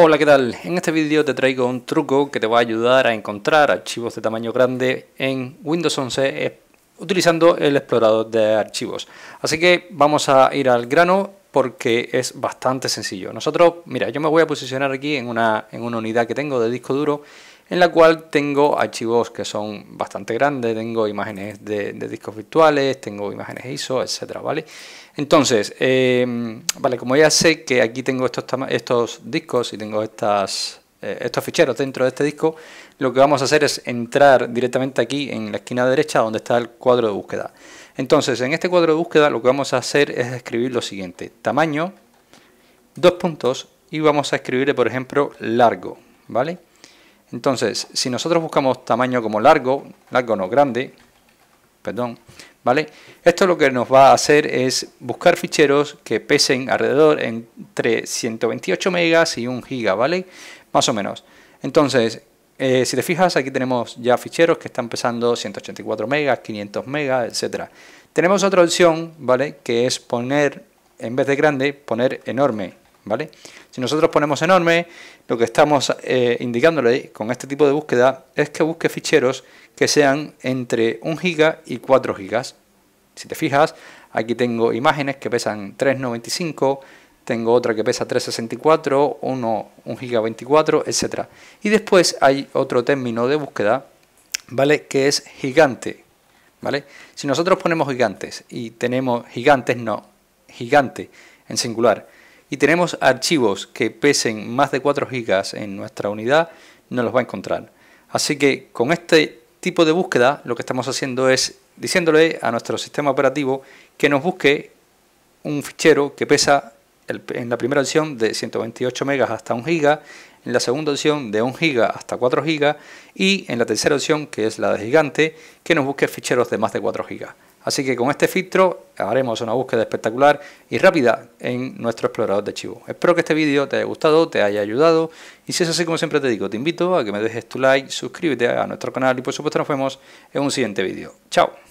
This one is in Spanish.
Hola, ¿qué tal? En este vídeo te traigo un truco que te va a ayudar a encontrar archivos de tamaño grande en Windows 11 eh, utilizando el explorador de archivos. Así que vamos a ir al grano porque es bastante sencillo. Nosotros, mira, yo me voy a posicionar aquí en una, en una unidad que tengo de disco duro en la cual tengo archivos que son bastante grandes, tengo imágenes de, discos virtuales, tengo imágenes ISO, etcétera, ¿vale? Entonces, em, vale, como ya sé que aquí tengo estos, estos discos y tengo estas, eh, estos ficheros dentro de este disco, lo que vamos a hacer es entrar directamente aquí en la esquina derecha donde está el cuadro de búsqueda. Entonces, en este cuadro de búsqueda lo que vamos a hacer es escribir lo siguiente, tamaño, dos puntos, y vamos a escribirle, por ejemplo, largo, ¿vale? Entonces, si nosotros buscamos tamaño como largo, largo no, grande, perdón, ¿vale? Esto lo que nos va a hacer es buscar ficheros que pesen alrededor entre 128 megas y 1 giga, ¿vale? Más o menos. Entonces, eh, si te fijas, aquí tenemos ya ficheros que están pesando 184 megas, 500 megas, etcétera. Tenemos otra opción, ¿vale? Que es poner, en vez de grande, poner enorme, ¿vale? Si nosotros ponemos enorme, lo que estamos eh, indicándole con este tipo de búsqueda es que busque ficheros que sean entre 1 giga y 4 gigas. Si te fijas, aquí tengo imágenes que pesan 395, tengo otra que pesa 364, uno 1 giga 24, etc. Y después hay otro término de búsqueda, ¿vale? Que es gigante, ¿vale? Si nosotros ponemos gigantes y tenemos gigantes, no, gigante en singular y tenemos archivos que pesen más de 4 GB en nuestra unidad, no los va a encontrar. Así que con este tipo de búsqueda lo que estamos haciendo es diciéndole a nuestro sistema operativo que nos busque un fichero que pesa en la primera opción de 128 MB hasta 1 GB, en la segunda opción de 1 GB hasta 4 GB y en la tercera opción, que es la de gigante, que nos busque ficheros de más de 4 GB. Así que con este filtro haremos una búsqueda espectacular y rápida en nuestro explorador de archivos. Espero que este vídeo te haya gustado, te haya ayudado y si es así como siempre te digo, te invito a que me dejes tu like, suscríbete a nuestro canal y por supuesto nos vemos en un siguiente vídeo. ¡Chao!